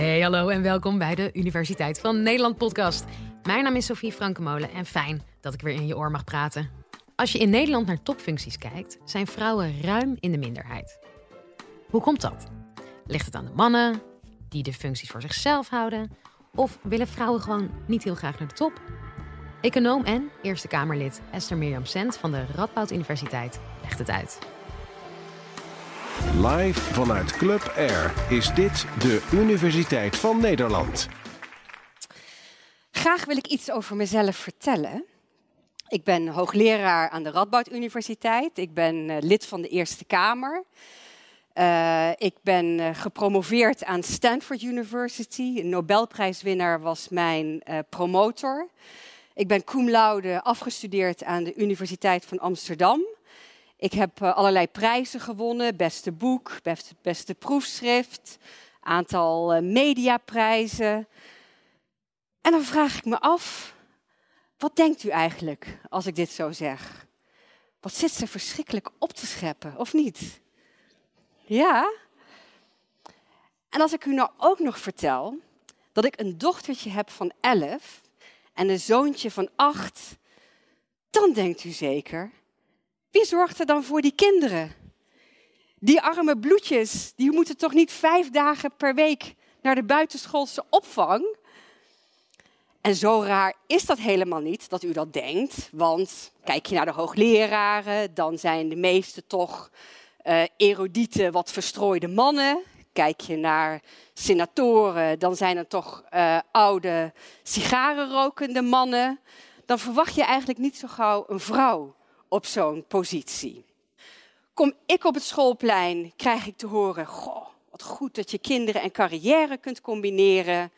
Hey, hallo en welkom bij de Universiteit van Nederland podcast. Mijn naam is Sofie Frankenmolen en fijn dat ik weer in je oor mag praten. Als je in Nederland naar topfuncties kijkt, zijn vrouwen ruim in de minderheid. Hoe komt dat? Ligt het aan de mannen, die de functies voor zichzelf houden? Of willen vrouwen gewoon niet heel graag naar de top? Econoom en Eerste Kamerlid Esther Mirjam Sent van de Radboud Universiteit legt het uit. Live vanuit Club Air is dit de Universiteit van Nederland. Graag wil ik iets over mezelf vertellen. Ik ben hoogleraar aan de Radboud Universiteit. Ik ben eh, lid van de Eerste Kamer. Eh, ik ben eh, gepromoveerd aan Stanford University. Een Nobelprijswinnaar was mijn promotor. Ik ben cum laude afgestudeerd aan de Universiteit van Amsterdam. Ik heb eh, allerlei prijzen gewonnen. Beste boek, beste, proefschrift, aantal eh, mediaprijzen. En dan vraag ik me af, wat denkt u eigenlijk als ik dit zo zeg? Wat zit ze verschrikkelijk op te scheppen, of niet? Ja? En als ik u nou ook nog vertel dat ik een dochtertje heb van elf en een zoontje van acht, dan denkt u zeker, wie zorgt er dan voor die kinderen? Die arme bloedjes, die moeten toch niet vijf dagen per week naar de buitenschoolse opvang? En zo raar is dat helemaal niet dat u dat denkt. Want kijk je naar de hoogleraren, dan zijn de meesten toch uh, eh, erudite, wat verstrooide mannen. Kijk je naar senatoren, dan zijn er toch uh, oude sigarenrokende mannen. Dan verwacht je eigenlijk niet zo gauw een vrouw op zo'n positie. Kom ik op het schoolplein, krijg ik te horen: Goh, wat goed dat je kinderen en carrière kunt combineren.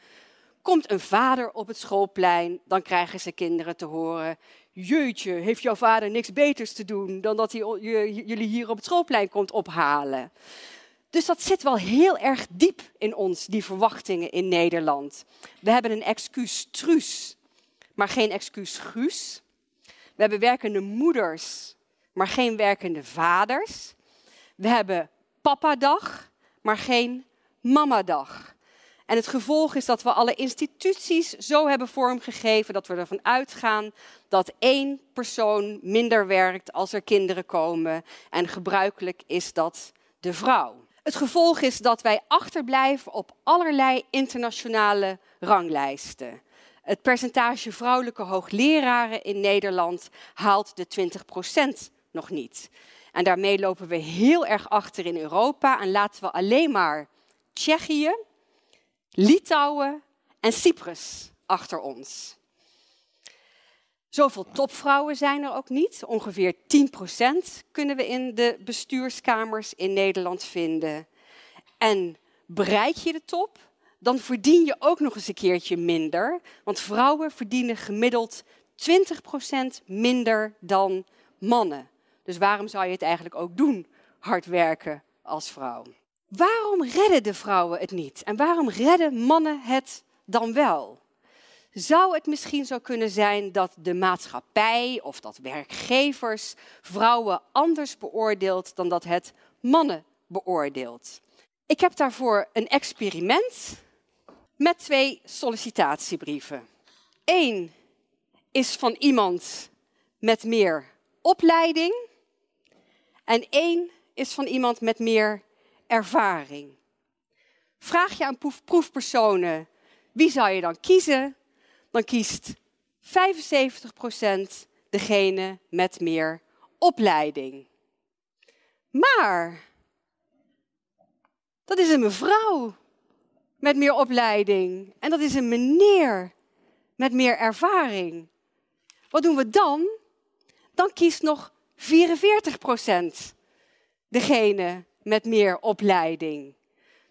Komt een vader op het schoolplein, dan krijgen ze kinderen te horen: Jeetje, heeft jouw vader niks beters te doen dan dat hij jullie hier op het schoolplein komt ophalen? Dus dat zit wel heel erg diep in ons, die verwachtingen in Nederland. We hebben een excuus truus, maar geen excuus guus. We hebben werkende moeders, maar geen werkende vaders. We hebben papadag, maar geen mamadag. En het gevolg is dat we alle instituties zo hebben vormgegeven dat we ervan uitgaan dat één persoon minder werkt als er kinderen komen. En gebruikelijk is dat de vrouw. Het gevolg is dat wij achterblijven op allerlei internationale ranglijsten. Het percentage vrouwelijke hoogleraren in Nederland haalt de 20% nog niet. En daarmee lopen we heel erg achter in Europa en laten we alleen maar Tsjechië, Litouwen en Cyprus achter ons. Zoveel topvrouwen zijn er ook niet. Ongeveer 10% kunnen we in de bestuurskamers in Nederland vinden. En bereik je de top, dan verdien je ook nog eens een keertje minder. Want vrouwen verdienen gemiddeld 20% minder dan mannen. Dus waarom zou je het eigenlijk ook doen, hard werken als vrouw? Waarom redden de vrouwen het niet? En waarom redden mannen het dan wel? Zou het misschien zo kunnen zijn dat de maatschappij of dat werkgevers vrouwen anders beoordeelt dan dat het mannen beoordeelt? Ik heb daarvoor een experiment met twee sollicitatiebrieven. Eén is van iemand met meer opleiding en één is van iemand met meer ervaring. Vraag je aan proefpersonen wie zou je dan kiezen, dan kiest 75% degene met meer opleiding. Maar dat is een mevrouw met meer opleiding. En dat is een meneer met meer ervaring. Wat doen we dan? Dan kiest nog 44 degene met meer opleiding.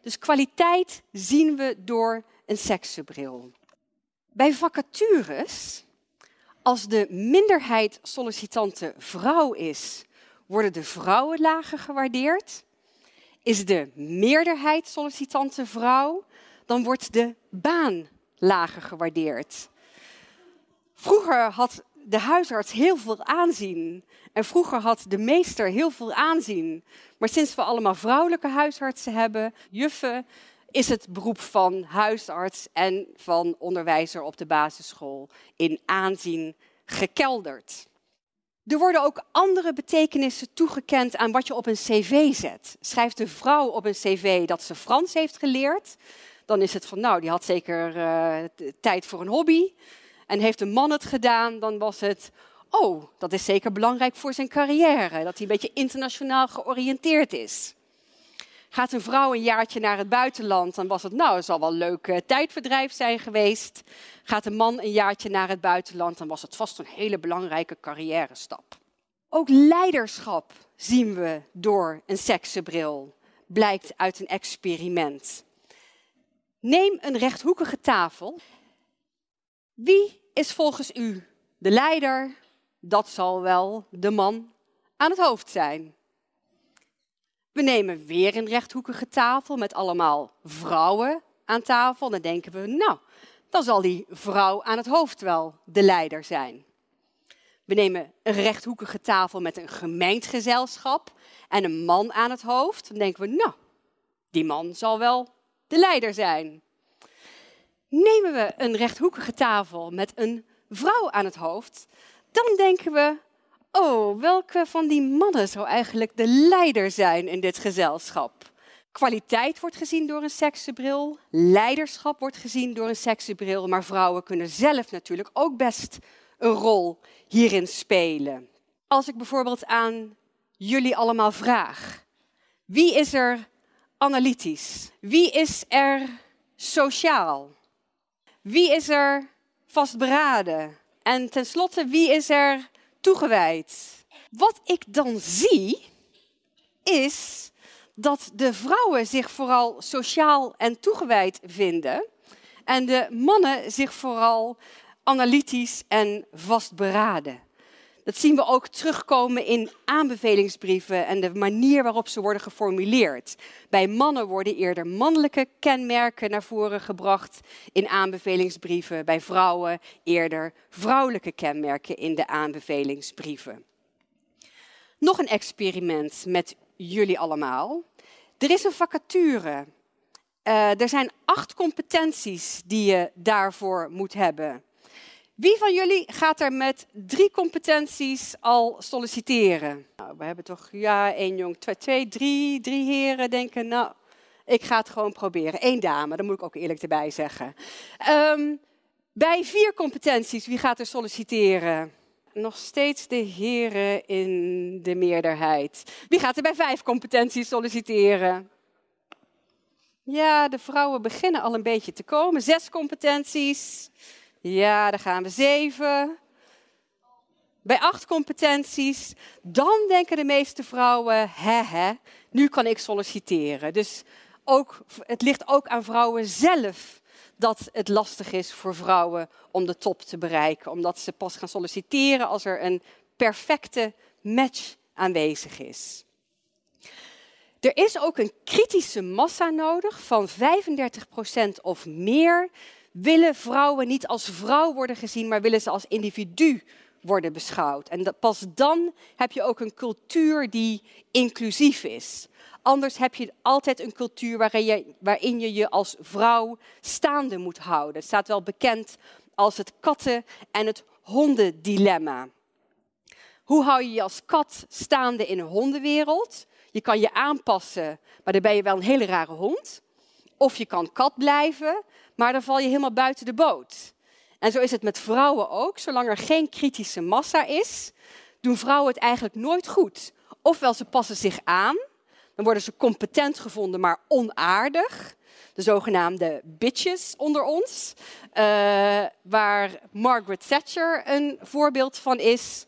Dus kwaliteit zien we door een seksenbril. Bij vacatures, als de minderheid sollicitante vrouw is, worden de vrouwen lager gewaardeerd. Is de meerderheid sollicitante vrouw, dan wordt de baan lager gewaardeerd. Vroeger had de huisarts heel veel aanzien. En vroeger had de meester heel veel aanzien. Maar sinds we allemaal vrouwelijke huisartsen hebben, juffen, is het beroep van huisarts en van onderwijzer op de basisschool in aanzien gekelderd. Er worden ook andere betekenissen toegekend aan wat je op een cv zet. Schrijft een vrouw op een cv dat ze Frans heeft geleerd, dan is het van, nou, die had zeker eh, tijd voor een hobby. En heeft een man het gedaan, dan was het, oh, dat is zeker belangrijk voor zijn carrière. Dat hij een beetje internationaal georiënteerd is. Gaat een vrouw een jaartje naar het buitenland, dan was het, nou, het zal wel een leuk eh, tijdverdrijf zijn geweest. Gaat een man een jaartje naar het buitenland, dan was het vast een hele belangrijke carrière stap. Ook leiderschap zien we door een seksenbril, blijkt uit een experiment. Neem een rechthoekige tafel. Wie is volgens u de leider? Dat zal wel de man aan het hoofd zijn. We nemen weer een rechthoekige tafel met allemaal vrouwen aan tafel. Dan denken we, nou, dan zal die vrouw aan het hoofd wel de leider zijn. We nemen een rechthoekige tafel met een gemengd gezelschap en een man aan het hoofd. Dan denken we, nou, die man zal wel de leider zijn. Nemen we een rechthoekige tafel met een vrouw aan het hoofd, dan denken we: oh, welke van die mannen zou eigenlijk de leider zijn in dit gezelschap? Kwaliteit wordt gezien door een seksenbril, leiderschap wordt gezien door een seksenbril, maar vrouwen kunnen zelf natuurlijk ook best een rol hierin spelen. Als ik bijvoorbeeld aan jullie allemaal vraag: wie is er analytisch? Wie is er sociaal? Wie is er vastberaden? En tenslotte, wie is er toegewijd? Wat ik dan zie, is dat de vrouwen zich vooral sociaal en toegewijd vinden en de mannen zich vooral analytisch en vastberaden dat zien we ook terugkomen in aanbevelingsbrieven en de manier waarop ze worden geformuleerd. Bij mannen worden eerder mannelijke kenmerken naar voren gebracht in aanbevelingsbrieven. Bij vrouwen eerder vrouwelijke kenmerken in de aanbevelingsbrieven. Nog een experiment met jullie allemaal. Er is een vacature. Eh, er zijn acht competenties die je daarvoor moet hebben. Wie van jullie gaat er met drie competenties al solliciteren? Nou, we hebben toch, ja, één jong, twee, twee, drie, drie heren denken, nou, ik ga het gewoon proberen. Eén dame, dat moet ik ook eerlijk erbij zeggen. Ehm, bij vier competenties, wie gaat er solliciteren? Nog steeds de heren in de meerderheid. Wie gaat er bij vijf competenties solliciteren? Ja, de vrouwen beginnen al een beetje te komen. Zes competenties. Ja, daar gaan we. Zeven. Bij acht competenties. Dan denken de meeste vrouwen, hè hè, nu kan ik solliciteren. Dus ook, het ligt ook aan vrouwen zelf dat het lastig is voor vrouwen om de top te bereiken. Omdat ze pas gaan solliciteren als er een perfecte match aanwezig is. Er is ook een kritische massa nodig van 35% of meer willen vrouwen niet als vrouw worden gezien, maar willen ze als individu worden beschouwd. En dat, pas dan heb je ook een cultuur die inclusief is. Anders heb je altijd een cultuur waarin je, waarin je je als vrouw staande moet houden. Het staat wel bekend als het katten- en het hondendilemma. Hoe hou je je als kat staande in een hondenwereld? Je kan je aanpassen, maar dan ben je wel een hele rare hond. Of je kan kat blijven, maar dan val je helemaal buiten de boot. En zo is het met vrouwen ook. Zolang er geen kritische massa is, doen vrouwen het eigenlijk nooit goed. Ofwel ze passen zich aan, dan worden ze competent gevonden, maar onaardig. De zogenaamde bitches onder ons, eh, waar Margaret Thatcher een voorbeeld van is.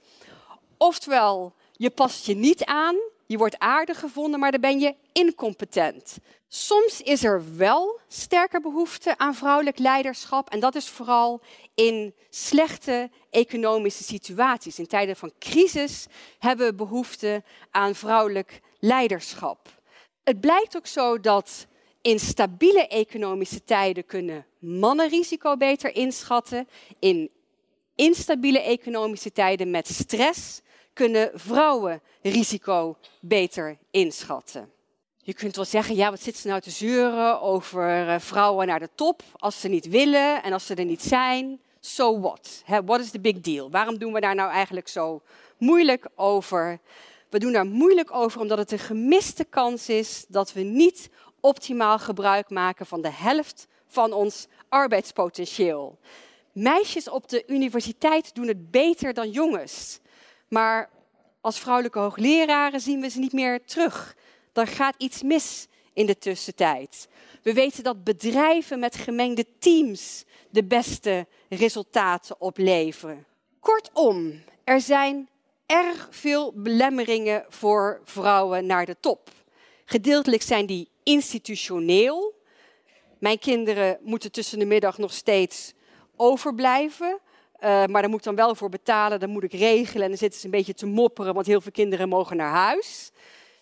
Oftewel, je past je niet aan, je wordt aardig gevonden, maar dan ben je incompetent. Soms is er wel sterke behoefte aan vrouwelijk leiderschap. En dat is vooral in slechte economische situaties. In tijden van crisis hebben we behoefte aan vrouwelijk leiderschap. Het blijkt ook zo dat in stabiele economische tijden kunnen mannen risico beter inschatten. In instabiele economische tijden met stress kunnen vrouwen risico beter inschatten. Je kunt wel zeggen, ja, wat zit ze nou te zeuren over eh, vrouwen naar de top als ze niet willen en als ze er niet zijn? So what? what is the big deal? Waarom doen we daar nou eigenlijk zo moeilijk over? We doen daar moeilijk over omdat het een gemiste kans is dat we niet optimaal gebruik maken van de helft van ons arbeidspotentieel. Meisjes op de universiteit doen het beter dan jongens. Maar als vrouwelijke hoogleraren zien we ze niet meer terug. Er gaat iets mis in de tussentijd. We weten dat bedrijven met gemengde teams de beste resultaten opleveren. Kortom, er zijn erg veel belemmeringen voor vrouwen naar de top. Gedeeltelijk zijn die institutioneel. Mijn kinderen moeten tussen de middag nog steeds overblijven. Eh, maar daar moet ik dan wel voor betalen, dan moet ik regelen. En dan zitten ze een beetje te mopperen, want heel veel kinderen mogen naar huis.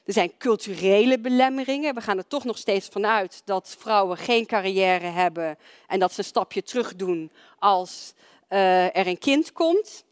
Er zijn culturele belemmeringen. We gaan er toch nog steeds vanuit dat vrouwen geen carrière hebben en dat ze een stapje terug doen als eh, er een kind komt.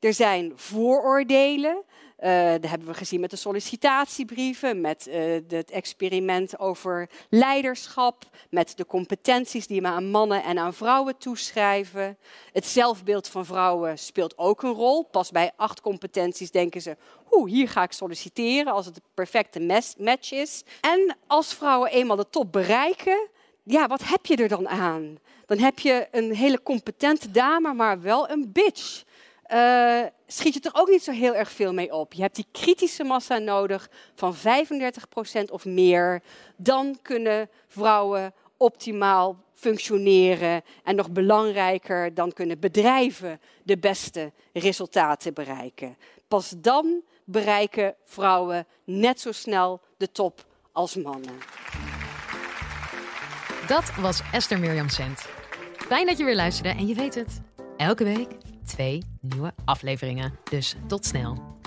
Er zijn vooroordelen. Eh, dat hebben we gezien met de sollicitatiebrieven, met eh, het experiment over leiderschap, met de competenties die we aan mannen en aan vrouwen toeschrijven. Het zelfbeeld van vrouwen speelt ook een rol. Pas bij acht competenties denken ze, hoe hier ga ik solliciteren als het de perfecte match is. En als vrouwen eenmaal de top bereiken, ja, wat heb je er dan aan? Dan heb je een hele competente dame, maar wel een bitch. Eh, schiet je er ook niet zo heel erg veel mee op. Je hebt die kritische massa nodig van 35% of meer. Dan kunnen vrouwen optimaal functioneren. En nog belangrijker, dan kunnen bedrijven de beste resultaten bereiken. Pas dan bereiken vrouwen net zo snel de top als mannen. Dat was Esther Mirjam Cent. Fijn dat je weer luisterde en je weet het. Elke week twee nieuwe afleveringen. Dus tot snel.